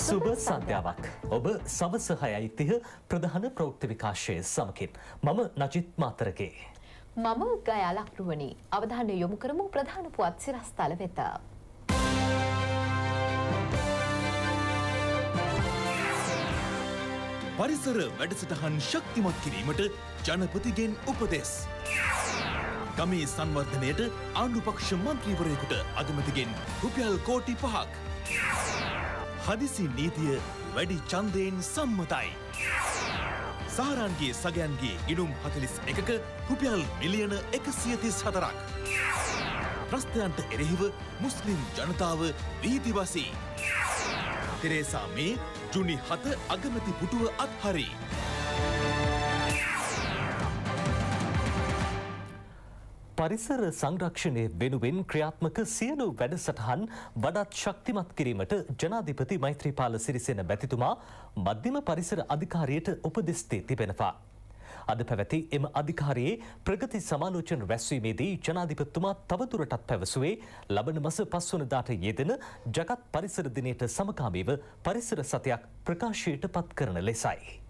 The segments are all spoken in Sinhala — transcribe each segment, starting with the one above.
සුබ සන්ධ්‍යාවක් ඔබ සවස හයයි තිහ ප්‍රධාන ප්‍රෞක්ති විකාශය සමකින් මම නජිත් මාතරගේ. මම ගයාලක්රුවනි අවධානය යොමු කරමු ප්‍රධාන පුවත් සිරස්ථල වෙත. පරිසර වැඩසටහන් ශක්තිමත් කිරීමට ජනපතිගෙන් උපදෙස්. ගමේ සංවර්ධනයට ආණ්ඩුපක්ෂ මන්ත්‍රීවරයෙකුට අගමතිගෙන් රුපියල් කෝටි පහක්. හදිසි නීතිය වැඩි චන්දයෙන් සම්මතයි. සාරන්ගේ සගයන්ගේ ගිනුම් හතලිස් එකක රුපියල් මිලියන එකසියතිස් හතරක්. ප්‍රස්ථයන්ට එරෙහිව මුස්ලිම් ජනතාව වීතිවසී. තෙරේසා මේ ජුනි හත අගමති පුටුව අත්හරී. පරිසර සංරක්ෂණය වෙනුවෙන් ක්‍රියාත්මක සියලු වැඩසටහන් වඩත් ශක්තිමත් කිරීමට ජනාධිපති මෛත්‍රීපාල සිරිසෙන බැතිතුමා මධ්‍යම පරිසර අධිකාරියට උපදෙස්තේ තිබෙනවා. අද පැවැති එම අධිකාරයේ ප්‍රගති සමාලෝචන රැස්වීමේදී ජනාධිපතිතුමා තවදුරටත් පැවසුවේ ලබන මස පස්වනදාට යෙදෙන ජගත් පරිසර දිනයට සමකාමීව පරිසර සතයක් ප්‍රකාශයට පත් කරන ලෙසයි.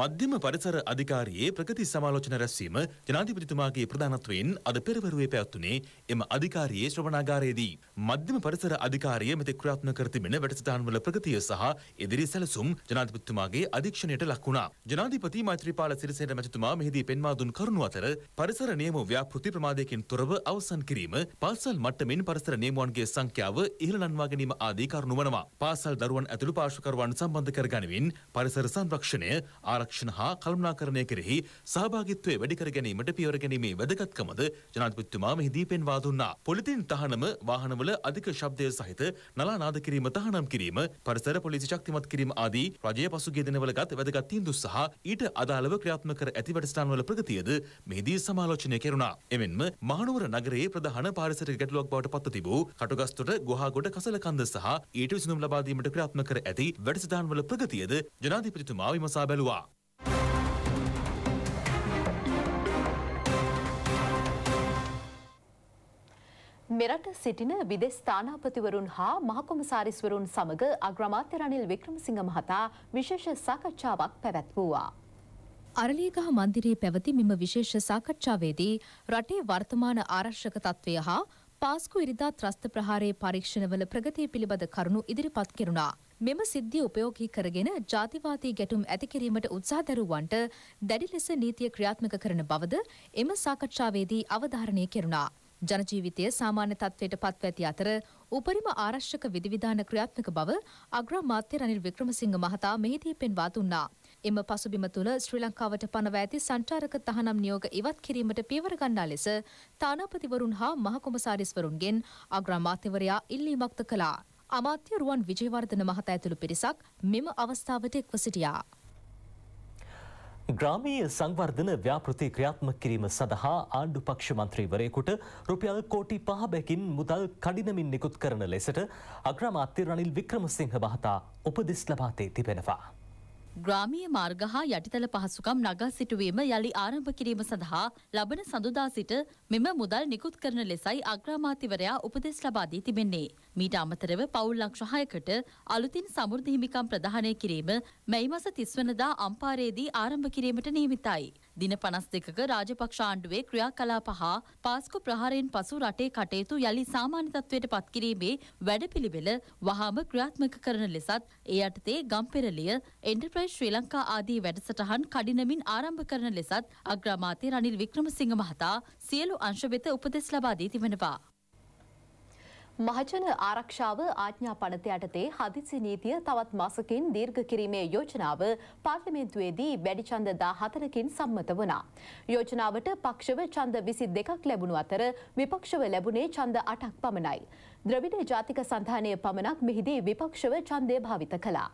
මධ්‍යම පරිසර අධිකාරියේ ප්‍රගති සමාලෝචන රැස්වීම ජනාධිපතිතුමාගේ ප්‍රධානත්වයෙන් අද පෙරවරුවේ පැවැත්වුණේ එම අධිකාරියේ ශ්‍රවණාගාරයේදී. මධ්‍යම පරිසර අධිකාරිය මෙතෙක් ක්‍රියාත්මක කර තිබෙන වැඩසටහන්වල ප්‍රගතිය සහ ඉදිරි සැලසුම් ජනාධිපතිතුමාගේ අධීක්ෂණයට ලක් වුණා. ජනාධිපති මෛත්‍රීපාල සිරිසේන මැතිතුමා මෙහිදී පෙන්වා දුන් කරුණු අතර පරිසර නියම ව්‍යාපෘති ප්‍රමාදයකින් තොරව අවසන් කිරීම, පාසල් මට්ටමින් පරිසර නියමුවන්ගේ සංඛ්‍යාව ඉහළ නන්වා ගැනීම ආදී කරුණු වනවා. පාසල් දරුවන් ඇතුළු පාර්ශ්වකරුවන් සම්බන්ධ කර ගැනීමෙන් පරිසර සංරක්ෂණය ආරක්ෂා ආරක්ෂණ හා කළමනාකරණය කෙරෙහි සහභාගිත්වය වැඩිකර ගැනීමට පියවර ගැනීමේ වැදගත්කමද ජනාධිපතිතුමා මෙහිදී පෙන්වා දුන්නා. පොලිතින් තහනම වාහනවල අධික ශබ්දය සහිත නලා නාද කිරීම තහනම් කිරීම, පරිසර පොලිසි ශක්තිමත් කිරීම ආදී රජය පසුගිය දිනවල ගත් වැදගත් තීන්දුව සහ ඊට අදාළව ක්‍රියාත්මක කර ඇති වැඩසටහන්වල ප්‍රගතියද මෙහිදී සමාලෝචනය කෙරුණා. එමෙන්ම මහනුවර නගරයේ ප්‍රධාන පාරිසරික ගැටලුවක් බවට පත්ව තිබූ කටුගස්තොට ගුහාගොඩ කසලකන්ද සහ ඊට විසඳුම් ලබා දීමට ක්‍රියාත්මක කර ඇති වැඩසටහන්වල ප්‍රගතියද ජනාධිපතිතුමා විමසා බැලුවා. මෙරට සිටින විදෙස් ස්ථානාපතිවරුන් හා මහකොමසාරිස්වරුන් සමග අග්‍රමාත්‍ය රනිල් වික්‍රමසිංහ මහතා විශේෂ සාකච්ඡාවක් පැවැත්වුවා. අරලියගහ මන්දිරයේ පැවති මෙම විශේෂ සාකච්ඡාවේදී රටේ වර්තමාන ආරක්ෂක තත්ත්වය හා පාස්කු ඉරිදා ත්‍රස්ත ප්‍රහාරයේ පරීක්ෂණවල ප්‍රගතිය පිළිබඳ කරුණු ඉදිරිපත් කෙරුණා. මෙම සිද්ධිය උපයෝගී කරගෙන ජාතිවාදී ගැටුම් ඇති කිරීමට උත්සාහ දරුවන්ට දැඩි ලෙස නීතිය ක්‍රියාත්මක කරන බවද එම සාකච්ඡාවේදී අවධාරණය කෙරුණා. ජනජීවිතය සාමාන්‍ය තත්ත්වයට පත්ව ඇති අතර උපරිම ආරක්ෂක විධිවිධාන ක්‍රියාත්මක බව අග්‍රාමාත්‍ය රනිල් වික්‍රමසිංහ මහතා මෙහිදී පෙන්වා දුන්නා. එම පසුබිම තුළ ශ්‍රී ලංකාවට පනව ඇති සංචාරක තහනම් නියෝග ඉවත් කිරීමට පියවර ගන්නා ලෙස තානාපතිවරුන් හා මහකොමසාරිස්වරුන්ගෙන් අග්‍රාමාත්‍යවරයා ඉල්ලීමක්ද කළා. අමාත්‍ය රුවන් විජේවර්ධන මහතා ඇතුළු පිරිසක් මෙම අවස්ථාවට එක්ව සිටියා. ග්‍රාමීය සංවර්ධන ව්‍යාපෘති ක්‍රියාත්මක කිරීම සඳහා ආණ්ඩු පක්ෂ මන්ත්‍රීවරයෙකුට රුපියල් කෝටි පහ බැකින් මුදල් කඩිනමින් නිකුත් කරන ලෙසට අග්‍රාමාත්‍ය රනිල් වික්‍රමසිංහ මහතා උපදෙස් ලබා තේ තිබෙනවා. ග්‍රාමීය මාර්ග හා යටිතල පහසුකම් නගා සිටුවීම යළි ආරම්භ කිරීම සඳහා ලබන සඳුදා සිට මෙම මුදල් නිකුත් කරන ලෙසයි අග්‍රාමාත්‍යවරයා උපදෙස් ලබා දී තිබෙන්නේ. මීට අමතරව පවුල් ලක්ෂ හයකට අලුතින් සමෘද්ධි හිමිකම් ප්‍රදානය කිරීම මැයි මස 30 වෙනිදා අම්පාරේදී ආරම්භ කිරීමට නියමිතයි. දින 52ක රාජපක්ෂ ආණ්ඩුවේ ක්‍රියාකලාප හා පාස්කු ප්‍රහාරයෙන් පසු රටේ කටයුතු යලි සාමාන්‍ය තත්ත්වයට පත්කිරීමේ වැඩපිළිවෙල වහාම ක්‍රියාත්මක කරන ලෙසත් ඒ යටතේ ගම්පෙරළිය එන්ටර්ප්‍රයිස් ශ්‍රී ලංකා ආදී වැඩසටහන් කඩිනමින් ආරම්භ කරන ලෙසත් අග්‍රාමාත්‍ය රනිල් වික්‍රමසිංහ මහතා සියලු අංශ වෙත උපදෙස් ලබා දී තිබෙනවා. මහජන ආරක්ෂාව ආඥා පනත යටතේ හදිසි නීතිය තවත් මාසකින් දීර්ඝ කිරීමේ යෝජනාව පාර්ලිමේන්තුවේදී වැඩි ඡන්ද 14කින් සම්මත වුණා. යෝජනාවට පක්ෂව ඡන්ද 22ක් ලැබුණු අතර විපක්ෂව ලැබුණේ ඡන්ද 8ක් පමණයි. ද්‍රවිඩ ජාතික සන්ධානය පමණක් මෙහිදී විපක්ෂව ඡන්දය භාවිත කළා.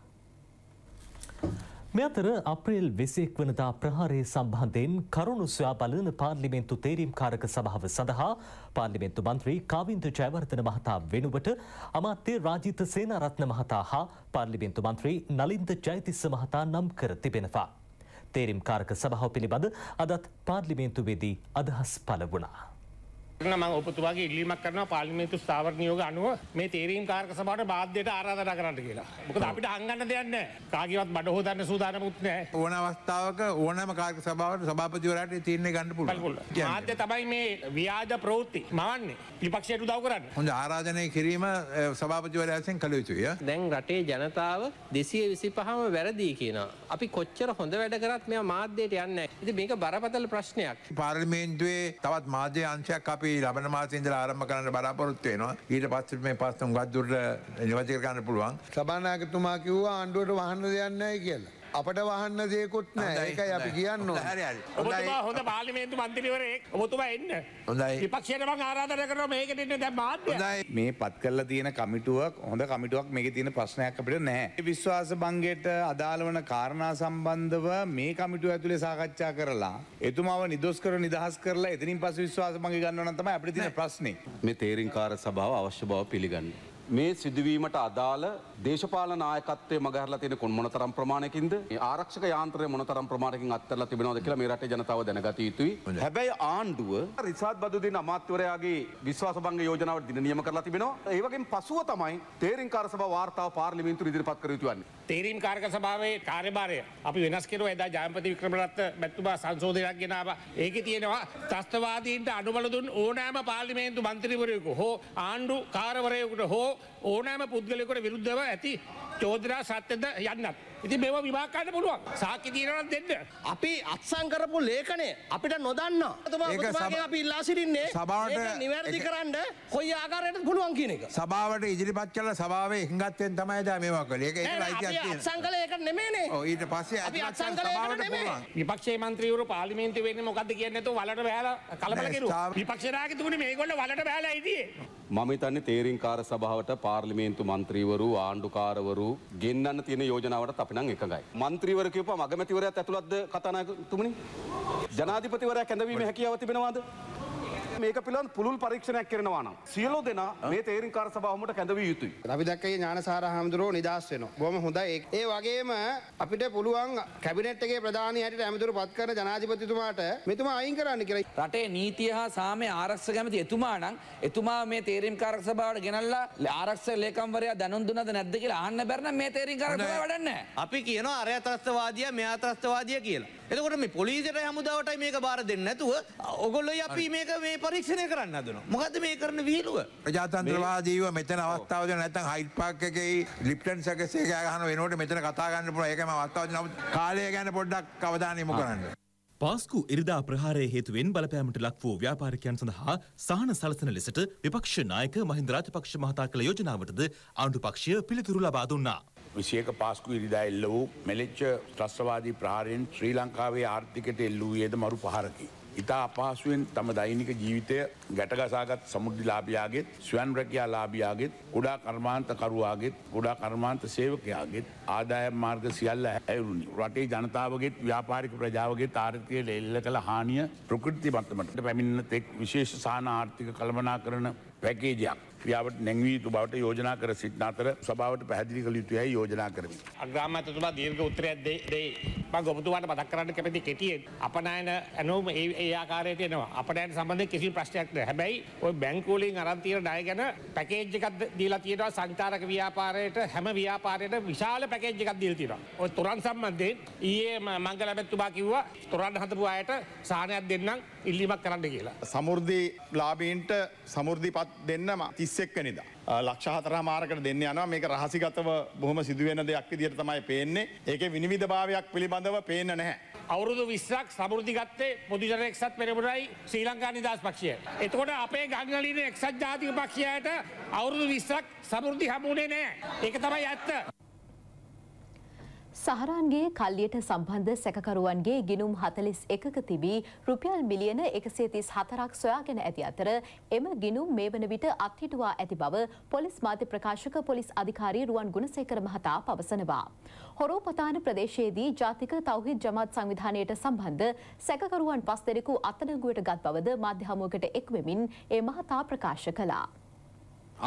මෙ අතර අප්‍රේල් වෙසෙක් වනදා ප්‍රහාරය සම්බන්ධයෙන් කරුණු සොයා බලන පාර්ලිමෙන්තු තේරීම් කාරක සභාව සඳහා පාර්ලිමෙන්තු මන්ත්‍රී කාවින්ද ජයවර්ධන මහතා වෙනුවට අමාත්‍ය රාජිත සේනාරත්න මහතා හා පාර්ලිමෙන්තු මන්ත්‍රී නලින්ද ජයතිස්ස මහතා නම් කර තිබෙනවා. තේරීම් කාරක සභාව පිළිබඳ අදත් පාර්ලිමේන්තුවේදී අදහස් පළ වුණා. මම ඔපතුමාගේ ඉල්ලීමක් කරන පාලිමේතු ස්ථාවර නියෝග අනුව මේ තේරීම් කාරක සමට බාධ්‍යයට ආරාධනා කරන්න කියලා මොකද අපිට අංගන්න දෙයන්න කාගවත් බඩ හෝදන්න සූදානමුත් නෑ ඕන අවස්ථාවක ඕනම කාරක සභාවට සභාපතිවරට තියන්නේ ගන්න පුළුවන් ආද්‍ය තමයි මේ ව්‍යාජ ප්‍රවෘත්ති මවන්නේ විපක්ෂයට උදව් කරන්න හොඳ ආරාධනය කිරීම සභාපතිවරයන්ෙන් කළ යුතුය දැන් රටේ ජනතාව දෙසිය විසි පහම වැරදිී කියන අපි කොච්චර හොඳ වැඩ කරත් මෙ මාධ්‍යයට යන්න ඇති මේක බරපතල ප්‍රශ්නයක් පාර්ලිමේන්තුවේ තවත් මාධ්‍ය අංශයක් අපි අපි ලබන මාසින්දල ආරම්ම කරන්න බලාපොරොත්තු වෙනවා ඊට පස්ස මේ පස්සම් ගත්දුරට නිවචර කරන්න පුළුවන් සභානාගතුමා කිව්වා ආණ්ඩුවට වහන්න දෙයන්නයි කියලා. අපට වහන්න දේකුත් නෑ ඒකයි අපි කියන්න හොඳ පාලිමේන්තු මන්තිරිවරේ ඔබතුමා එන්න විපක්ෂයටම ආරාධර කර මේකට එන්න දැ මාධ්‍යයි මේ පත් කරලා තියෙන කමිටුවක් හොඳ කමිටුවක් මේක තියෙන ප්‍රශ්නයක් අපිට නෑ විශ්වාස බංගයට අදාළ වන කාරණා සම්බන්ධව මේ කමිටුව ඇතුළේ සාකච්ඡා කරලා එතුමාව නිදොස් කර නිදහස් කරලා එතනින් පස විශ්වාස බංග ගන්නවන තමයි අපිට තියෙන ප්‍රශ්නේ මේ තේරින් කාර සභාව අවශ්‍ය බව පිළිගන්න මේ සිදුවීමට අදාළ දේශපාලන නායකත්වයේ මගහැරලා තියෙන කොන් මොනතරම් ප්‍රමාණයකින්ද ආරක්ෂක යාන්ත්‍රය මොනතරම් ප්‍රමාණයකින් අත්හැරලා තිබෙනවද කියලා මේ රටේ ජනතාව දැනගත යුතුයි. හැබැයි ආණ්ඩුව රිසාත් බදුදීන් අමාත්‍යවරයාගේ විශ්වාසභංග යෝජනාවට දින නියම කරලා තිබෙනවා. ඒ වගේම පසුව තමයි තේරීම්කාර සභාව වාර්තාව පාර්ලිමේන්තුවට ඉදිරිපත් කර යුතු වන්නේ. තේරීම්කාරක සභාවේ කාර්යභාරය අපි වෙනස් කෙරුවා එදා ජයපති වික්‍රමරත්න මැතිතුමා සංශෝධනයක් ගෙනාවා. ඒකේ තියෙනවා ත්‍රස්තවාදීන්ට අනුබල දුන් ඕනෑම පාර්ලිමේන්තු මන්ත්‍රීවරයෙකු හෝ ආණ්ඩු කාර්යවරයෙකුට හෝ ඕනෑම පුද්ගලෙකට විරුද්ධව ඇති චෝදනා සත්‍යද යන්නත්. ඉති මෙවා විවාකාන්න පුළුවන් සාකි තියනත් දෙන්න. අපි අත්සං කරපු ලේකනේ අපිට නොදන්න තුමාගේ අපි ඉල්ලා සිරින්නේ සභාවට නිවැරදි කරන්න කොයි ආකාරයට පුළුවන් කියන එක. සභාවට ඉදිරිපත් කළ සභාවේ හිඟත්තෙන් තමයි දැන් මේවා කළේ. ඒක ඒකයි අයිතියක් තියෙනවා. අත්සං කළේ ඒක නෙමෙයිනේ. ඔව් ඊට පස්සේ අපි අත්සං කළේ ඒක නෙමෙයි. විපක්ෂයේ මන්ත්‍රීවරු පාර්ලිමේන්තුවේ වෙන්නේ මොකද්ද කියන්නේ නැතුව වලට බහැලා කලබල කෙරුවා. විපක්ෂ නායකතුමනි මේගොල්ලෝ වලට බහැලා හිටියේ. මම හිතන්නේ තේරීම්කාර සභාවට පාර්ලිමේන්තු මන්ත්‍රීවරු ආණ්ඩුකාරවරු ගෙන්නන්න තියෙන යෝජනාවට අපි නම් එකඟයි. මන්ත්‍රීවරු කියපුවා මගමැතිවරයාත් ඇතුළත්ද කතානායකතුමනි? ජනාධිපතිවරයා කැඳවීමේ හැකියාව තිබෙනවද? මේක පිළිබඳ පුළුල් පරීක්ෂණයක් කරනවා නම් සියලු දෙනා මේ තේරීම්කාර සභාවමට කැඳවිය යුතුයි. අපි දැක්කේ ඥානසාර හාමුදුරුවෝ නිදහස් වෙනවා. බොහොම හොඳයි. ඒ වගේම අපිට පුළුවන් කැබිනට් එකේ ප්‍රධානී හැටියට ඇමතුරු පත් කරන ජනාධිපතිතුමාට මෙතුමා අයින් කරන්න කියලා. රටේ නීතිය හා සාමය ආරක්ෂක කැමති එතුමා නම් එතුමා මේ තේරීම්කාරක සභාවට ගෙනල්ලා ආරක්ෂක ලේකම්වරයා දැනුම් දුන්නද නැද්ද කියලා අහන්න බැරනම් මේ තේරීම්කාරක සභාව වැඩන්නේ නැහැ. අපි කියනවා අරය ත්‍රස්තවාදියා මෙයා ත්‍රස්තවාදියා කියලා. එතකොට මේ පොලිසියට හමුදාවටයි මේක බාර දෙන්න නැතුව ඔගොල්ලොයි අපි මේක මේ පරීක්ෂණය කරන්න හදනවා. මොකද්ද මේ කරන විහිළුව? ප්‍රජාතන්ත්‍රවාදීව මෙතන අවස්ථාවද නැත්නම් හයිඩ් පාක් එකේ ලිප්ටන් සැකසේ ගෑ ගහන වෙනකොට මෙතන කතා ගන්න පුළුවන්. ඒකම අවස්ථාවද නමුත් කාලය ගැන පොඩ්ඩක් අවධානය යොමු කරන්න. පාස්කු ඉරිදා ප්‍රහාරය හේතුවෙන් බලපෑමට ලක් වූ ව්‍යාපාරිකයන් සඳහා සහන සලසන ලෙසට විපක්ෂ නායක මහින්ද රාජපක්ෂ මහතා කළ යෝජනාවටද ආණ්ඩු පක්ෂය පිළිතුරු ලබා දුන්නා. විසියක පාස්කු ඉරිදා එල්ල වූ මෙලෙච්ච ත්‍රස්වාදී ප්‍රහාරයෙන් ශ්‍රී ලංකාවේ ආර්ථිකට එල්ල වූයේද මරු පහරකි. ඉතා අපහසුවෙන් තම දෛනික ජීවිතය ගැටගසාගත් සමුද්ධිලාභයාගේත් ස්වන් රැකයා ලාභයාගේත් කුඩා කර්මාන්තකරුවාගේත් කුඩා කර්මාන්ත සේවකයාගේත් ආදාය මාර්ග සියල්ල ඇවරුණි. රටේ ජනතාවගේත් ව්‍යාපාරික ප්‍රජාවගේ ආර්ථකයට එල්ල කළ හානිය ප්‍රකෘති මත්තමට පැමිණ තෙක් විශේෂ සාන ආර්ථික කළමනා කරන පැකේජයක්. ක්‍රියාවට නැංවී තු බවට යෝජනා කර සිට්න අතර සභාවට පැහැදිලි කළ යුතුයයි යෝජනා කරමි. අග්‍රාමඇතුතුමා දීර්ග උත්තරයක් දෙයි ගොමතුවාට මතක් කරන්න කැමති කෙටියෙන් අපනයන ඇනෝම ඒ ආකාරයට එනවා අපනෑන් සබඳ කිසි ප්‍රශ්යක් හැබැයි ඔය බැංකූලින් අරන්තීර ඩය ගැන පැකේජ්ජකක් දීලා තියෙනවා සංචාරක ව්‍යාපාරයට හැම ව්‍යාපාරයට විශාල පැකේජ්ජකක් දීල් තිෙනවා. ඔය තුරන් සම්බන්ධයෙන් ඒ මංගල පැත්තුමා කිව්වා තුරන් හතපු අයට සානයක් දෙන්නම් ඉල්ලිමක් කරන්න කියලා. සමුෘද්ධී ලාබීන්ට සමුෘධිපත් දෙන්නම ති විස්සෙක්කනිද. ලක්ෂහතර මාරකට දෙන්න යනවා මේක රහසිගතව බොහොම සිදුවෙන දෙයක් විදිට තමයි පේන්නේ ඒක විනිවිධ භාවයක් පිළිබඳව පේන නැහැ. අවුරුදු විස්සක් සමෘතිගත්තේ පොදුජන එක්සත් පෙරපුරයි ශ්‍රී ලංකා නිදස් පක්ෂය. එතකොට අපේ ගංගලින එක්සත් ජාතික පක්ෂයට අවුරුදු විස්සක් සමෘති හමුණේ නෑ. ඒක තමයි ඇත්ත. සහරන්ගේ කල්ලියට සම්බන්ධ සැකකරුවන්ගේ ගිනුම් හතලිස් එකක තිබී රුපියල් මිලියන එකසේ තිස් හතරක් සොයාගෙන ඇති අතර එම ගිනුම් මේ වන විට අත්හිටුවා ඇති බව පොලිස් මාධ්‍ය ප්‍රකාශක පොලිස් අධිකාරී රුවන් ගුණසේකර මහතා පවසනවා. හොරෝපතාන ප්‍රදේශයේදී ජාතික තවහිත් ජමාත් සංවිධානයට සම්බන්ධ සැකකරුවන් පස් දෙනෙකු අත්අඩංගුවට ගත් බවද මාධ්‍ය හමුවකට එක්වෙමින් ඒ මහතා ප්‍රකාශ කළා.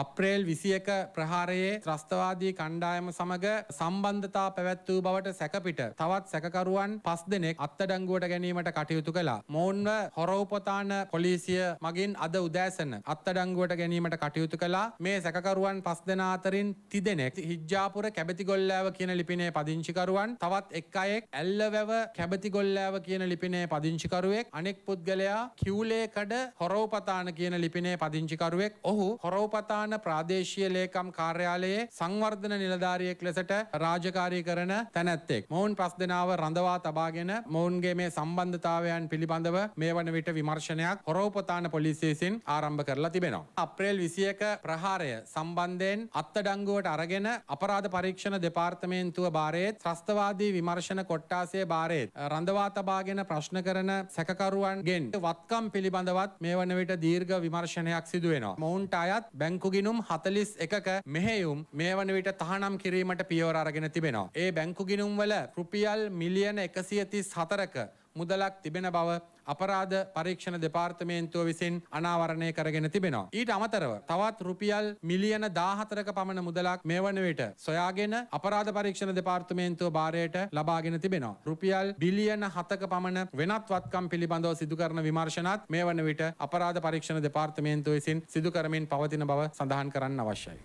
අප්‍රේල් විසියක ප්‍රහාරයේ ත්‍රස්තවාදී කණ්ඩායම සමඟ සම්බන්ධතා පැවැත් වූ බවට සැකපිට තවත් සැකකරුවන් පස් දෙනෙක් අත්තඩංගුවට ගැනීමට කටයුතු කළා. මොවුන්ව හොරවපතාන පොලිසිය මගින් අද උදෑසන අත්තඩංගුවට ගැනීමට කටයුතු කළා. මේ සැකකරුවන් පස් දෙනා අතරින් තිදෙනෙක් හිජ්ජාපුර කැබතිගොල්ලෑව කියන ලිපිනේ පදිංචිකරුවන් තවත් එක් අයෙක් ඇල්ලවැව කැබතිගොල්ලෑව කියන ලිපිනේ පදිංචිකරුවෙක් අනෙක් පුද්ගලයා කිව්ලේකඩ හොරවපතාන කියන ලිපිනේ පදිංචිකරුවෙක් ඔහු හොරවපතාන ප්‍රධාන ප්‍රාදේශීය ලේකම් කාර්යාලයේ සංවර්ධන නිලධාරියෙක් ලෙසට රාජකාරී කරන තැනැත්තෙක්. මොවුන් පස් දෙනාව රඳවා තබාගෙන මොවුන්ගේ මේ සම්බන්ධතාවයන් පිළිබඳව මේ වන විට විමර්ශනයක් හොරෝපතාන පොලිසියසින් ආරම්භ කරලා තිබෙනවා. අප්‍රේල් 21 ප්‍රහාරය සම්බන්ධයෙන් අත්අඩංගුවට අරගෙන අපරාධ පරීක්ෂණ දෙපාර්තමේන්තුව භාරයේ ත්‍රස්තවාදී විමර්ශන කොට්ටාසයේ භාරයේ රඳවා තබාගෙන ප්‍රශ්න කරන සැකකරුවන්ගෙන් වත්කම් පිළිබඳවත් මේ වන විට දීර්ඝ විමර්ශනයක් සිදු වෙනවා. මොවුන්ට අයත් බැංකු බැංකුගිනුම් හතලිස් එකක මෙහෙයුම් මේ වන විට තහනම් කිරීමට පියවර අරගෙන තිබෙනවා. ඒ බැංකුගිනුම් වල රුපියල් මිලියන එකසිය තිස් හතරක මුදලක් තිබෙන බව අපරාධ පරීක්ෂණ දෙපාර්තමේන්තුව විසින් අනාවරණය කරගෙන තිබෙනවා. ඊට අමතරව තවත් රුපියල් මිලියන 14ක පමණ මුදලක් මේ වන විට සොයාගෙන අපරාධ පරීක්ෂණ දෙපාර්තමේන්තුව භාරයට ලබාගෙන තිබෙනවා. රුපියල් බිලියන 7ක පමණ වෙනත් වත්කම් පිළිබඳව සිදු කරන විමර්ශනත් මේ වන විට අපරාධ පරීක්ෂණ දෙපාර්තමේන්තුව විසින් සිදු කරමින් පවතින බව සඳහන් කරන්න අවශ්‍යයි.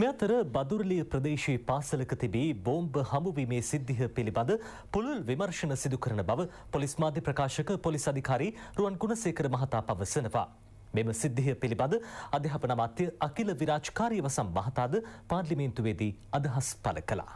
මේ අතර බදුරලිය ප්‍රදේශයේ පාසලක තිබී බෝම්බ හමුවීමේ සිද්ධිය පිළිබඳ පුළුල් විමර්ශන සිදු කරන බව පොලිස් මාධ්‍ය ප්‍රකාශක පොලිස් අධිකාරී රුවන් ගුණසේකර මහතා පවසනවා. මෙම සිද්ධිය පිළිබඳ අධ්‍යාපන අමාත්‍ය අකිල විරාජ්කාරීව සම් මහතාද පාර්ලිමේන්තුවේදී අදහස් පළ කළා.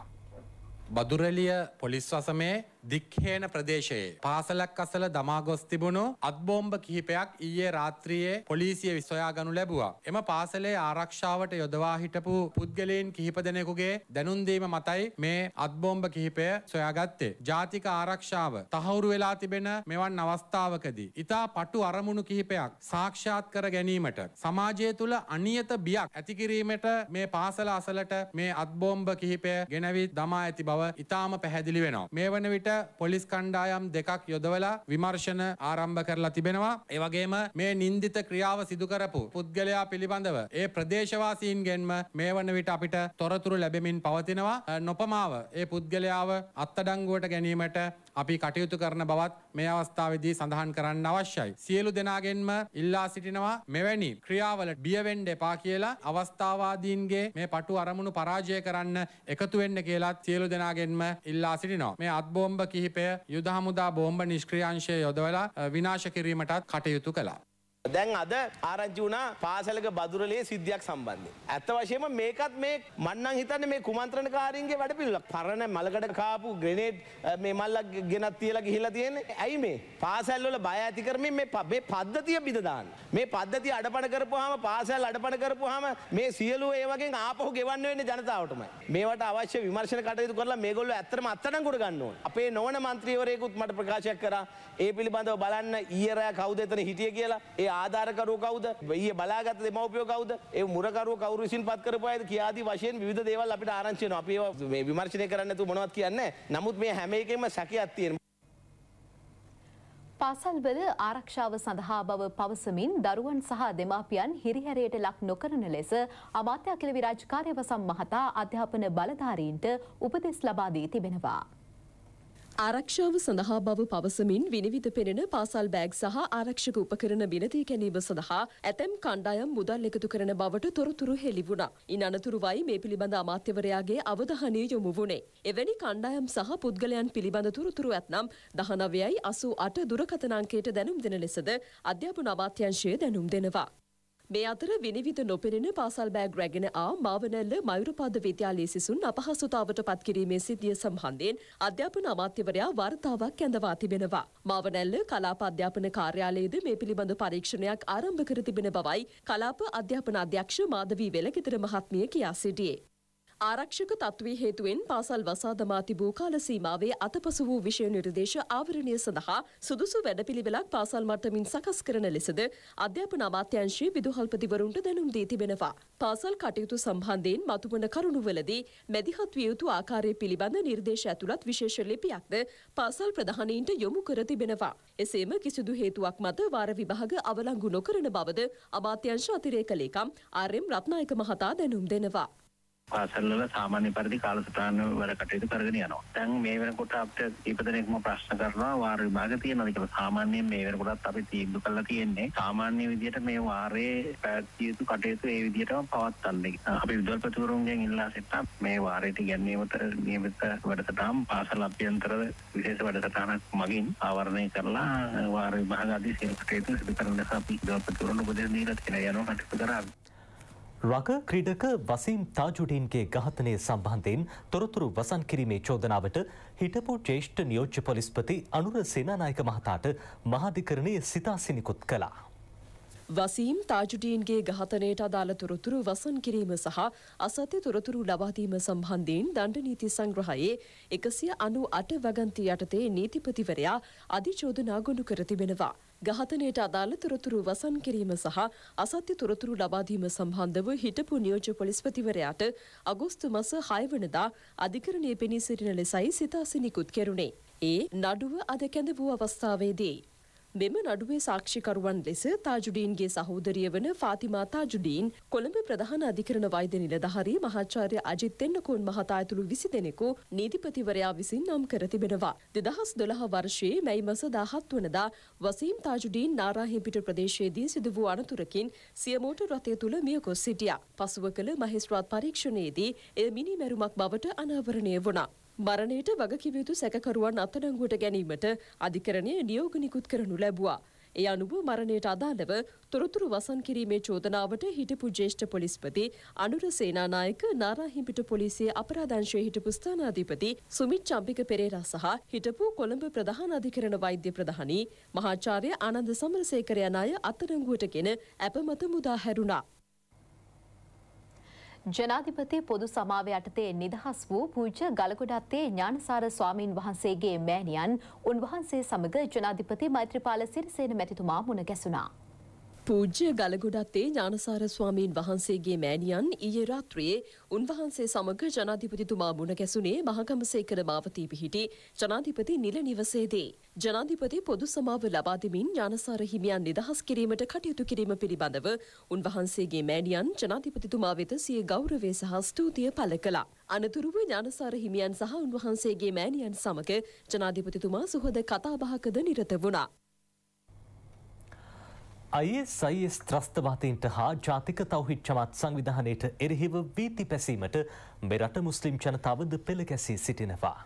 බදුරලිය පොලිස් වසමේ දික්හේන ප්‍රදේශයේ පාසලක් අසල දමා ගොස් තිබුණු අත්බෝම්බ කිහිපයක් ඊයේ රාත්‍රියේ පොලිසිය විසොයා ගනු ලැබුවා. එම පාසලේ ආරක්ෂාවට යොදවා හිටපු පුද්ගලයන් කිහිප දෙනෙකුගේ දැනුම් දීම මතයි මේ අත්බෝම්බ කිහිපය සොයාගත්තේ. ජාතික ආරක්ෂාව තහවුරු වෙලා තිබෙන මෙවන් අවස්ථාවකදී ඊතා පටු අරමුණු කිහිපයක් සාක්ෂාත් කර ගැනීමට සමාජය තුල අනියත බියක් ඇති කිරීමට මේ පාසල අසලට මේ අත්බෝම්බ කිහිපය ගෙනවී දමා ඇති බව ඊටාම පැහැදිලි වෙනවා. මේ වන විට පොලිස් කණ්ඩායම් දෙකක් යොදවලා විමර්ශන ආරම්භ කරලා තිබෙනවා. ඒ වගේම මේ නින්දිත ක්‍රියාව සිදු කරපු පුද්ගලයා පිළිබඳව ඒ ප්‍රදේශවාසීන්ගෙන්ම මේ වන විට අපිට තොරතුරු ලැබෙමින් පවතිනවා. නොපමාව ඒ පුද්ගලයාව අත්අඩංගුවට ගැනීමට අපි කටයුතු කරන බවත් මේ අවස්ථාවේදී සඳහන් කරන්න අවශ්‍යයි. සියලු දෙනාගෙන්ම ඉල්ලා සිටිනවා මෙවැනි ක්‍රියාවල බිය වෙන්න එපා කියලා අවස්ථාවාදීන්ගේ මේ පටු අරමුණු පරාජය කරන්න එකතු වෙන්න කියලා සියලු දෙනාගෙන්ම ඉල්ලා සිටිනවා. මේ අත්බෝම්බ බෝම්බ කිහිපය යුද හමුදා බෝම්බ නිෂ්ක්‍රියංශය යොදවලා විනාශ කිරීමටත් කටයුතු කළා. දැන් අද ආරංචි වුණා පාසලක බදුරලේ සිද්ධියක් සම්බන්ධයෙන්. ඇත්ත වශයෙන්ම මේකත් මේ මන්නම් හිතන්නේ මේ කුමන්ත්‍රණකාරීන්ගේ වැඩපිළිවෙලක්. පරණ මලකඩ කාපු ග්‍රෙනේඩ් මේ මල්ලක් ගෙනත් තියලා ගිහිල්ලා තියෙන්නේ. ඇයි මේ? පාසල් වල බය ඇති කරමින් මේ මේ පද්ධතිය බිඳ දාන්න. මේ පද්ධතිය අඩපණ කරපුවාම පාසල් අඩපණ කරපුවාම මේ සියලු ඒ වගේන් ආපහු ගෙවන්න වෙන්නේ ජනතාවටමයි. මේවට අවශ්‍ය විමර්ශන කටයුතු කරලා මේගොල්ලෝ ඇත්තටම අත්අඩංගුවට ගන්න ඕනේ. අපේ නෝන മന്ത്രിවරයෙකුත් මට ප්‍රකාශයක් කරා ඒ පිළිබඳව බලන්න ඊයරෑ කවුද එතන හිටියේ කියලා. ඒ ආධාරකරුව කවුද? ඊයේ බලාගත් දෙමව්පියෝ කවුද? ඒ මුරකරුව කවුරු විසින් පත් කරපු අයද? කියාදී වශයෙන් විවිධ දේවල් අපිට ආරංචි වෙනවා. අපි ඒවා මේ විමර්ශනය කරන්න නැතුව මොනවත් කියන්නේ නැහැ. නමුත් මේ හැම එකෙම සැකයක් තියෙනවා. පාසල්වල ආරක්ෂාව සඳහා බව පවසමින් දරුවන් සහ දෙමාපියන් හිරිහැරයට ලක් නොකරන ලෙස අමාත්‍ය අකිල විරාජකාරය වසම් මහතා අධ්‍යාපන බලධාරීන්ට උපදෙස් ලබා දී තිබෙනවා. ආරක්ෂාව සඳහා බව පවසමින් විනිවිද පෙනෙන පාසල් බෑග් සහ ආරක්ෂක උපකරණ බිනදී ගැනීම සඳහා ඇතැම් කණ්ඩායම් මුදල් එකතු කරන බවට තොරතුරු හෙළි වුණා. ඉන් අනතුරුවයි මේ පිළිබඳ අමාත්‍යවරයාගේ අවධානය යොමු වුණේ. එවැනි කණ්ඩායම් සහ පුද්ගලයන් පිළිබඳ තොරතුරු ඇතනම් 19.88 දුරකථන අංකයට දැනුම් දෙන ලෙසද අධ්‍යාපන අමාත්‍යංශය දැනුම් දෙනවා. මේ අතර විනිවිද නොපෙනෙන පාසල් බෑග් රැගෙන ආ මාවනැල්ල මයුරපාද විද්‍යාලයේ සිසුන් අපහසුතාවට පත්කිරීමේ සිද්ධිය සම්බන්ධයෙන් අධ්‍යාපන අමාත්‍යවරයා වර්තාවක් ඇඳවා තිබෙනවා. මාවනැල්ල කලාප අධ්‍යාපන කාර්යාලයේද මේ පිළිබඳ පරීක්ෂණයක් ආරම්භ කර තිබෙන බවයි කලාප අධ්‍යාපන අධ්‍යක්ෂ මාධවී වෙලගෙදර මහත්මිය කියා සිටියේ. ආරක්ෂක තත්ත්වී හේතුවෙන් පාසල් වසා දමා තිබූ කාල සීමාවේ අතපසු වූ විෂය නිර්දේශ ආවරණය සඳහා සුදුසු වැඩපිළිවෙලක් පාසල් මට්ටමින් සකස් කරන ලෙසද අධ්‍යාපන අමාත්‍යංශයේ විදුහල්පතිවරුන්ට දැනුම් දී තිබෙනවා. පාසල් කටයුතු සම්බන්ධයෙන් මතුවන කරුණුවලදී මැදිහත් විය යුතු ආකාරය පිළිබඳ නිර්දේශ ඇතුළත් විශේෂ ලිපියක්ද පාසල් ප්‍රධානීන්ට යොමු කර තිබෙනවා. එසේම කිසිදු හේතුවක් මත වාර විභාග අවලංගු නොකරන බවද අමාත්‍යංශ අතිරේක ලේකම් ආර්.එම්. රත්නායක මහතා දැනුම් දෙනවා. පාසල්ල සාමාන්‍ය පරිදි කාලසටාන වල කටයුතු කරගෙන යනවා. දැන් මේ වෙනකොට අපිට ඉපදෙනෙක්ම ප්‍රශ්න කරනවා වාර විභාග තියෙනවද කියලා. සාමාන්‍යයෙන් මේ වෙනකොටත් අපි තීන්දුව කරලා තියෙන්නේ සාමාන්‍ය විදියට මේ වාරයේ පැවැත්විය යුතු කටයුතු ඒ විදියටම පවත්වන්නේ. අපි විදුහල්පතිවරුන්ගෙන් ඉල්ලා සිටා මේ වාරයට ගැනීමට නියමිත වැඩසටහන් පාසල් අභ්‍යන්තර විශේෂ වැඩසටහනක් මගින් ආවරණය කරලා වාර විභාග ආදී සියලු කටයුතු සිදු කරන නිසා අපි විදුහල්පතිවරුන් උපදෙස් දීලා තියෙනවා යනවා කටයුතු කරන්නේ. රග ක්‍රීඩක වසීම් තාජුඩීන්ගේ ඝාතනය සම්බන්ධයෙන් තොරතුරු වසන් කිරීමේ චෝදනාවට හිටපු ජේෂ්ඨ නියෝජ්‍ය පොලිස්පති අනුර සේනානායක මහතාට මහාධිකරණය සිතාසිනිකුත් කළා. වසීම් තාජුඩීන්ගේ ඝාතනයට අදාළ තොරතුරු වසන් කිරීම සහ අසත්‍ය තොරතුරු ලබාදීම සම්බන්ධයෙන් දණ්ඩ නීති සංග්‍රහයේ එකසිය අනු අට වගන්ති යටතේ නීතිපතිවරයා අධිචෝදනා ගොඩු කර තිබෙනවා. ඝාතනයට අදාළ තොරතුරු වසන් කිරීම සහ අසත්‍ය තොරතුරු ලබා දීම සම්බන්ධව හිටපු නියෝජ්‍ය පොලිස්පතිවරයාට අගෝස්තු මස 6 වනදා අධිකරණයේ පෙනී සිටින ලෙසයි සිතාසි නිකුත් කෙරුණේ. ඒ නඩුව අද කැඳ වූ අවස්ථාවේදී මෙම නඩුවේ සාක්ෂිකරුවන් ලෙස තාජුඩීන්ගේ සහෝදරිය වන ෆාතිමා තාජුඩීන් කොළඹ ප්‍රධාන අධිකරණ වෛද්‍ය නිලධාරී මහාචාර්ය අජිත් තෙන්නකෝන් මහතා ඇතුළු විසි දෙනෙකු නීතිපතිවරයා විසින් නම් කර තිබෙනවා. දෙදහස් දොළහ වර්ෂයේ මැයි මස දාහත් වනදා වසීම් තාජුඩීන් නාරාහිපිට ප්‍රදේශයේදී සිදු වූ අනතුරකින් සියමෝට රථය තුළ මියකොස් සිටියා. පසුව කළ මහිස්ත්‍රාත් පරීක්ෂණයේදී එය මිනි මැරුමක් බවට අනාවරණය වුණා. මරණයට වගකිවයුතු සැකකරුවන් අත්අඩංගුවට ගැනීමට අධිකරණය නියෝග නිකුත් කරනු ලැබුවා. ඒ අනුව මරණයට අදාළව තොරතුරු වසන් කිරීමේ චෝදනාවට හිටපු ජේෂ්ඨ පොලිස්පති අනුර සේනානායක නාරාහිමිට පොලිසිය අපරාධංශයේ හිටපු ස්ථානාධිපති සුමිත් චම්පික පෙරේරා සහ හිටපු කොළඹ ප්‍රධාන අධිකරණ වෛද්‍ය ප්‍රධානී මහාචාර්ය ආනන්ද සමරසේකරයන් අය අත්අඩංගුවටගෙන අපමත මුදා හැරුණා. ජනාධිපති පොදු සමාව යටතේ නිදහස් වූ පූජ්‍ය ගලකොඩත්තේ ඥානසාර ස්වාමීන් වහන්සේගේ මෑණියන් උන්වහන්සේ සමග ජනාධිපති මෛත්‍රීපාල සිරිසේන මැතිතුමා මුණ ගැසුණා. පූජ්‍ය ගලගොඩත්තේ ඥානසාර ස්වාමීන් වහන්සේගේ මෑණියන් ඊයේ රාත්‍රියේ උන්වහන්සේ සමග ජනාධිපතිතුමා මුණ ගැසුණේ මහකමසේකර මාවතී පිහිටි ජනාධිපති නිල නිවසේදී. ජනාධිපති පොදු සමාව ලබා දෙමින් ඥානසාර හිමියන් නිදහස් කිරීමට කටයුතු කිරීම පිළිබඳව උන්වහන්සේගේ මෑණියන් ජනාධිපතිතුමා වෙත සිය ගෞරවය සහ ස්තුතිය පළ කළා. අනතුරුව ඥානසාර හිමියන් සහ උන්වහන්සේගේ මෑණියන් සමග ජනාධිපතිතුමා සුහද කතාබහකද නිරත වුණා. අයිඑස්යිස් ත්‍රස්තවාතීන්ට හා ජාතික තවහිත් චමත් සංවිධානයට එරෙහිව වීති පැසීමට මෙරට මුස්ලිම් ජනතාවද පෙළගැසී සිටිනවා.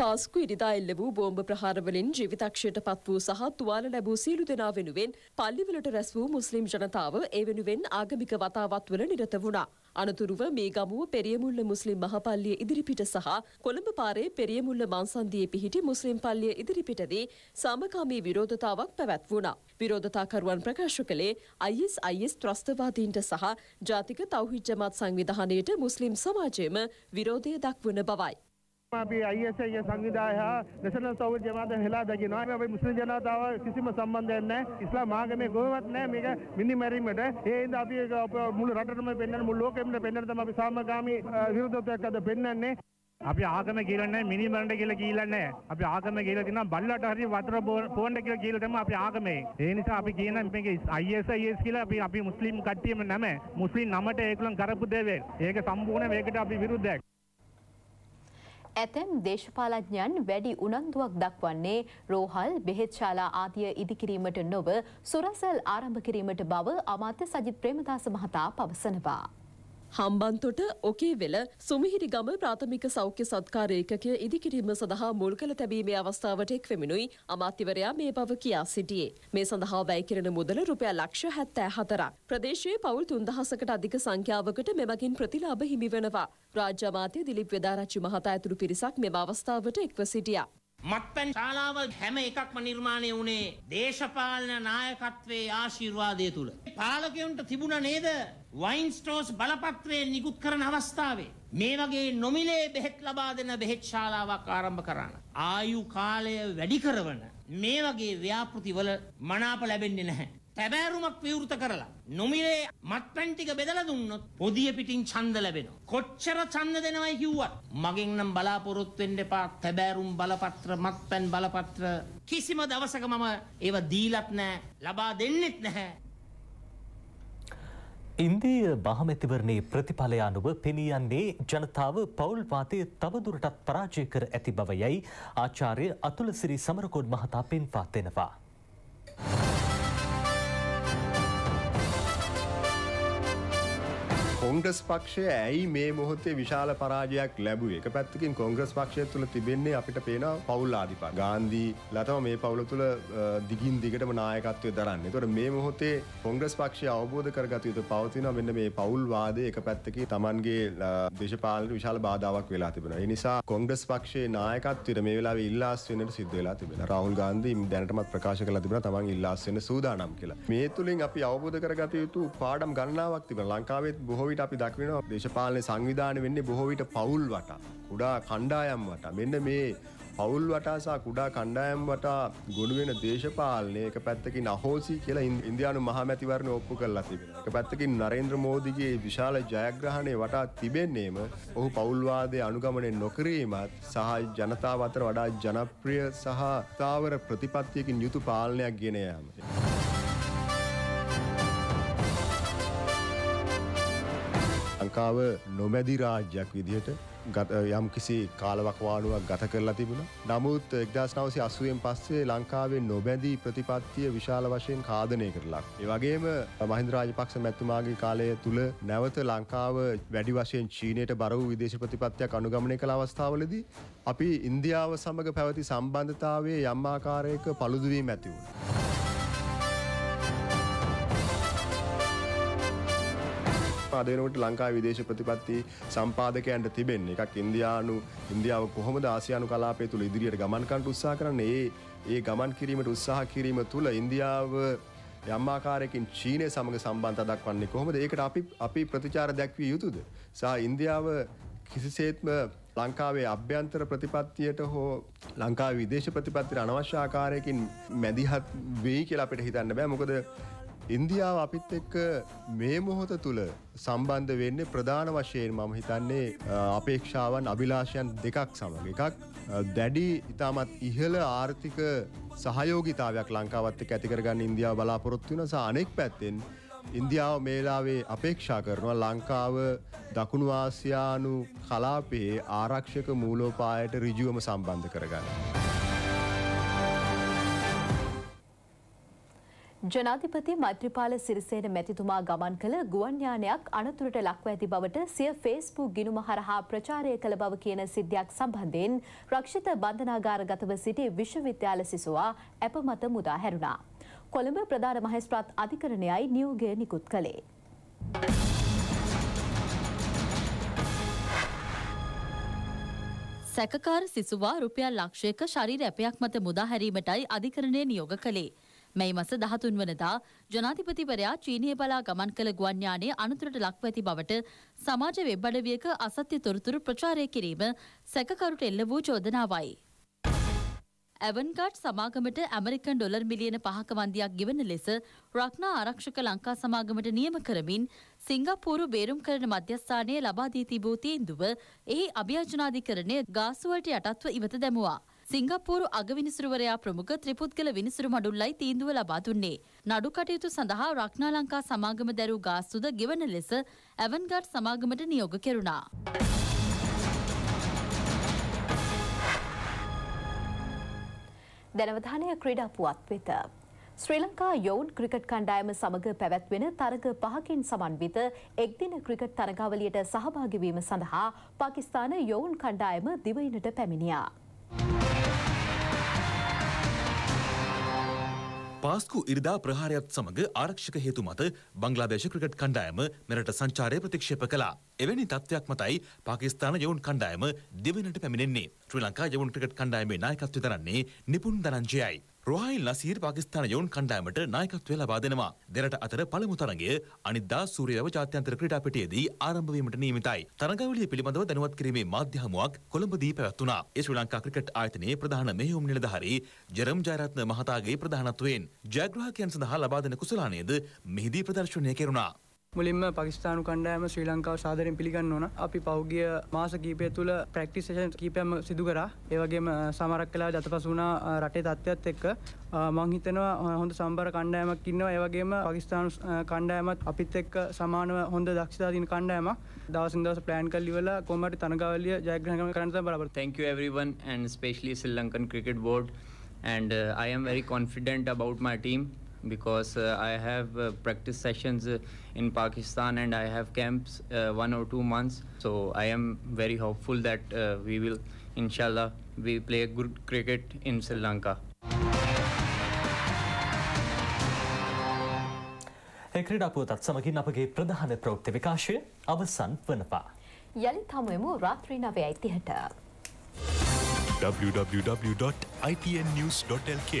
තාස්කු ඉරිදා එල්ල වූ බෝම්බ ප්‍රහාරවලින් ජීවිතක්ෂයට පත් වූ සහ තුවාල ලැබූ සීලු දෙනා වෙනුවෙන් පල්ලිවලට රැස් වූ මුස්ලිම් ජනතාව ඒ වෙනුවෙන් ආගමික වතාවත්වල නිරත වුණා. අනතුරුව මේ ගමුව පෙරියමුල්ල මුස්ලිම් මහපල්ලිය ඉදිරිපිට සහ කොළඹ පාරේ පෙරියමුල්ල මංසන්දියේ පිහිටි මුස්ලිම් පල්ලිය ඉදිරිපිටදී සාමකාමී විරෝධතාවක් පැවැත් වුණා. විරෝධතාකරුවන් ප්‍රකාශ කළේ IS IS ත්‍රස්තවාදීන්ට සහ ජාතික තවහිජ්ජමත් සංවිධානයට මුස්ලිම් සමාජයම විරෝධය දක්වන බවයි. අපි අයිඒ සංවිධාය දෙසන සෞව ජමාත හෙලා දකිනවා අපේ මුස්ලිම් ජනතාව කිසිම සම්බන්ධයක් නැහැ ඉස්ලාම් මාගමේ කොහෙවත් නැහැ මේක මිනි මැරීමට ඒ හින්දා අපි මුළු රටටම පෙන්වන්න මුළු ලෝකෙම පෙන්වන්න තමයි අපි සාමගාමී විරෝධතාවක් අද පෙන්වන්නේ අපි ආගම කියලා නැහැ මිනි මරන්න කියලා කියලා නැහැ අපි ආගම කියලා තියෙනවා බල්ලට හරි වතුර පොවන්න කියලා කියලා තමයි අපි ආගමේ ඒ නිසා අපි කියන මේක IS IS කියලා අපි අපි මුස්ලිම් කට්ටියම නැම මුස්ලිම් නමට ඒගොල්ලන් කරපු දේවල් ඒක සම්පූර්ණ මේකට අපි විරුද්ධයි ඇතැම් දේශපාලඥයන් වැඩි උනන්දුවක් දක්වන්නේ රෝහල් බෙහෙත්ශාලා ආදිය ඉදිකිරීමට නොව සුරසල් ආරම්භ කිරීමට බව අමාත්‍ය සජිත් ප්‍රේමදාස මහතා පවසනවා. හම්බන්තොට ඔකේවෙල සුමිහිරි ගම ප්‍රාථමික සෞඛ්‍ය සත්කාර ඒකකය ඉදිකිරීම සඳහා මුල් කළ තැබීමේ අවස්ථාවට එක්වෙමිනුයි අමාත්‍යවරයා මේ බව කියා සිටියේ. මේ සඳහා වැයකිරෙන මුදල රුපියල් ලක්ෂ හැත්තෑ හතරක්. ප්‍රදේශයේ පවුල් තුන්දහසකට අධික සංඛ්‍යාවකට මෙමගින් ප්‍රතිලාභ හිමිවනවා. රාජ්‍ය අමාත්‍ය දිලිප් වෙදාරච්චි මහතා ඇතුළු පිරිසක් මෙම අවස්ථාවට එක්ව සිටියා. මත්පැන් ශාලාවල් හැම එකක්ම නිර්මාණය වුණේ දේශපාලන නායකත්වයේ ආශිර්වාදය තුළ. පාලකයුන්ට තිබුණ නේද වයින්ස්ටෝස් බලපත්‍රය නිකුත් කරන අවස්ථාවේ මේ වගේ නොමිලේ බෙහෙත් ලබා දෙන බෙහෙත් ශාලාවක් ආරම්භ කරන්න. ආයු කාලය වැඩි කරවන මේ වගේ ව්‍යාපෘතිවල මනාප ලැබෙන්නේ නැහැ. පැබෑරුමක් විවෘත කරලා නොමිලේ මත්පැන් ටික බෙදලා දුන්නොත් පොදිය පිටින් ඡන්ද ලැබෙනවා. කොච්චර ඡන්ද දෙනවයි කිව්වත් මගෙන් නම් බලාපොරොත්තු වෙන්න එපා. පැබෑරුම් බලපත්‍ර මත්පැන් බලපත්‍ර කිසිම දවසක මම ඒව දීලත් නැහැ. ලබා දෙන්නෙත් නැහැ. ඉන්දීය මහමැතිවරණයේ ප්‍රතිඵලය අනුව පෙනී යන්නේ ජනතාව පවුල්වාතය තවදුරටත් පරාජය කර ඇති බව යයි ආචාර්ය අතුලසිරි සමරකොඩ් මහතා පෙන්වා දෙනවා. කොංග්‍රස් පක්ෂය ඇයි මේ මොහොතේ විශාල පරාජයක් ලැබුව එක පැත්තකින් කොංග්‍රස් පක්ෂය තුළ තිබෙන්නේ අපිට පේන පවුල්ලාධිපා ගාන්දී ලතම මේ පවුල තුළ දිගින් දිගටම නායකත්වය දරන්න තොට මේ මොහොතේ කොංග්‍රස් පක්ෂය අවබෝධ කරගත යුතු පවතින මෙන්න මේ පවුල්වාදය එක පැත්තකි තමන්ගේ දේශපාලට විශාල බාධාවක් වෙලා තිබෙන එනිසා කොංග්‍රස් පක්ෂේ නායකත්වයට මේ වෙලා ඉල්ලාස් වෙනට සිද්ධ වෙලා තිබෙන රවුල් ගාන්දීම් දැනටමත් ප්‍රකාශ කලා තිබෙන තමන් ඉල්ලාස් වෙන සූදානම් කියලා මේ තුළින් අපි අවබෝධ කරගත යුතු පාඩම් ගන්නාවක් තිබෙන ලංකාවෙත් බොහෝ බොහෝවිට අපි දක්වෙන දේශපාලන සංවිධාන වෙන්නේ බොහෝවිට පවුල් වටා කුඩා කණ්ඩායම් වට මෙන්න මේ පවුල් වටාසා කුඩා කණ්ඩායම් වටා ගොඩුවෙන දේශපාලනය එක පැත්තකින් අහෝසි කියලා ඉන්දයානු මහමැතිවරණ ඔප්පු කරලා තිබෙන එක පැත්තකින් නරේන්ද්‍ර මෝදිගේ විශාල ජයග්‍රහණය වටා තිබෙන්නේම ඔහු පවුල්වාදය අනුගමනය නොකරීමත් සහ ජනතාව අතර වඩා ජනප්‍රිය සහ තාවර ප්‍රතිපත්තියකින් යුතු පාලනයක් ගෙනයාම. ලංකාව නොමැදි රාජ්‍යයක් විදිහට යම් කිසි කාලවකවානුවක් ගත කරලා තිබුණ. නමුත් එක්දස් නවසි අසුවෙන් පස්සේ ලංකාවේ නොබැඳී ප්‍රතිපත්තිය විශාල වශයෙන් කාදනය කරලක්. ඒවගේම මහින්දරාජපක්ෂ මැත්තුමාගේ කාලය තුළ නැවත ලංකාව වැඩි වශයෙන් චීනයට බර වූ විදේශ ප්‍රතිපත්තියක් අනුගමනය කළ අවස්ථාවලදී. අපි ඉන්දියාව සමඟ පැවති සම්බන්ධතාවේ යම්මාකාරයක පළුදුවීම ඇතිවුණ. අද වෙනකොට ලංකා විදේශ ප්‍රතිපත්ති සම්පාදකයන්ට තිබෙන්නේ එකක් ඉන්දයානු ඉන්දියාව කොහොමද ආසියානු කලාපය තුළ ඉදිරියට ගමන් කන්ට උත්සාහ කරන්නේ ඒ ඒ ගමන් කිරීමට උත්සාහ කිරීම තුළ ඉන්දියාව යම්මාකාරයකින් චීනය සමඟ සම්බන්ධ දක්වන්නේ කොහොමද ඒකට අපි අපි ප්‍රතිචාර දැක්විය යුතුද සහ ඉන්දියාව කිසිසේත්ම ලංකාවේ අභ්‍යන්තර ප්‍රතිපත්තියට හෝ ලංකා විදේශ ප්‍රතිපත්තිර අනවශ්‍යාකාරයකින් මැදිහත් වෙයි කියලා අපිට හිතන්න බෑ මොකද ඉන්දියාව අපිත් එක්ක මේ මොහොත තුළ සම්බන්ධ වෙන්නේ ප්‍රධාන වශයෙන් මම හිතන්නේ අපේක්ෂාවන් අභිලාෂයන් දෙකක් සමඟ එකක් දැඩි ඉතාමත් ඉහළ ආර්ථික සහයෝගිතාවයක් ලංකාවත් එක් ඇතිකරගන්න ඉන්දියාව බලාපොරොත්තු වෙන සහ අනෙක් පැත්තෙන් ඉන්දියාව මේලාවේ අපේක්ෂා කරනවා ලංකාව දකුණු ආසියානු කලාපයේ ආරක්ෂක මූලෝපායට ඍජුවම සම්බන්ධ කරගන්න. ජනාධිපති මෛත්‍රීපාල සිරිසේන මැතිතුමා ගමන් කළ ගුවන් යානයක් අනතුරට ලක්ව ඇති බවට සිය ෆේස්බුක් ගිණුම හරහා ප්‍රචාරය කළ බව කියන සිද්ධියක් සම්බන්ධයෙන් රක්ෂිත බන්ධනාගාරගතව සිටි විශ්වවිද්‍යාල සිසුවා ඇප මත මුදා හැරුණා. කොළඹ ප්‍රධාන මහේස්ත්‍රාත් අධිකරණයයි නියෝගය නිකුත් කළේ. සැකකාර සිසුවා රුපියල් ලක්ෂයක ශරීර ඇපයක් මත මුදා හැරීමටයි අධිකරණය නියෝග කළේ. මේ මස 13 වනදා ජනාධිපතිවරයා චීනය බලා ගමන් කළ ගුවන් යානය අනතුරට ලක්ව ඇති බවට සමාජ වෙබ් අඩවියක අසත්‍ය තොරතුරු ප්‍රචාරය කිරීම සැකකරුට එල්ල වූ චෝදනාවයි. ඇවන්ගාඩ් සමාගමට ඇමරිකන් ඩොලර් මිලියන පහක වන්දියක් ගෙවන ලෙස රක්නා ආරක්ෂක ලංකා සමාගමට නියම කරමින් සිංගප්පූරු බේරුම් කරන මධ්‍යස්ථානය ලබා දී තිබූ තීන්දුව එහි අභ්‍යාජනාධිකරණය ගාසුවලට යටත්ව ඉවත දැමුවා. සිංගප්පූරු අගවිනිසුරුවරයා ප්‍රමුඛ ත්‍රිපුද්ගල විනිසුරු මඩුල්ලයි තීන්දුව ලබා දුන්නේ. නඩු කටයුතු සඳහා රක්නාලංකා සමාගම දැරූ ගාස්තුද ගෙවන ලෙස ඇවන්ගඩ් සමාගමට නියෝග කෙරුණා. දැනවධානය ක්‍රීඩා පුවත් වෙත. ශ්‍රී ලංකා යෝන් ක්‍රිකට් කණ්ඩායම සමඟ පැවැත්වෙන තරග පහකින් සමන්විත එක්දින ක්‍රිකට් තරගාවලියට සහභාගිවීම සඳහා පාකිස්තාන යෝන් කණ්ඩායම දිවයිනට පැමිණියා. පාස්කු ඉරිදා ප්‍රහාරයත් සමඟ ආරක්ෂක හේතු මත බංගලාදේශ ක්‍රිකට් කණ්ඩායම මෙරට සංචාරය ප්‍රතික්ෂේප කළා. එවැනි තත්ත්වයක් මතයි පාකිස්තාන යවුන් කණ්ඩායම දෙවනට පැමිණෙන්නේ. ශ්‍රී ලංකා යවුන් ක්‍රිකට් කණ්ඩායමේ නායකත්වය දරන්නේ නිපුන් දනංජයයි. රොහයිල් නසීර් පාකිස්ාන යවුන් කණ්ඩායමට නායකත්වය ලබා දෙනවා. දෙරට අතර පළමු තරගය අනිද්දා සූරියව ජාත්‍යන්තර ක්‍රීඩා පිටියේදී ආරම්භවීමට නියමිතයි. තරගාවලිය පිළිබඳව දැනුවත් කිරීමේ මාධ්‍ය හමුවක් කොළඹදී පැවැත්වුණා. ඒ ශ්‍රී ලංකා ක්‍රිකට් ආයතනයේ ප්‍රධාන මෙහෙයුම් නිලධාරී ජරම් ජයරත්න මහතාගේ ප්‍රධානත්වයෙන් ජයග්‍රාහකයන් සඳහා ලබා දෙන කුසලානයද මෙහිදී ප්‍රදර්ශනය කෙරුණා. මුලින්ම පකිස්ාන කණ්ඩෑම ශ්‍රී ලංකාව සාදරෙන් පිළිගන්න ඕන අපි පෞගිය මාස කීපය තුළ ප්‍රක්ටිසේෂන් කීපයම සිදුකර ඒවගේම සමරක් කලා ජත පසුනා රටේ තත්ත්වත් එක්ක මංහිතනවා හොඳ සම්බර කණ්ඩෑමක් කින්නවා ඒවගේම පකිස්ාන කණ්ඩෑමත් අපිත් එක්ක සමානව හොඳ දක්ෂතාතින කණ්ඩෑම දවසදස පලෑන් කල්ලිවල කොමට තනගවලිය ජයග්‍රහම කරන්න බර thank you everyone and especially Sri Lankan cricket board and uh, I am very confident about my team because uh, I have uh, practice sessions uh, in Pakistan and I have camps uh, one or two months. So I am very hopeful that uh, we will, inshallah, we play good cricket in Sri Lanka. ක්‍රඩාපුූතත් සමගින් අපගේ ප්‍රධාන ප්‍රෝක්ති විකාශය අවසන් වනවා. යළි තමයමු රාත්‍රී නවය අයිතිහට. www.itnnews.lk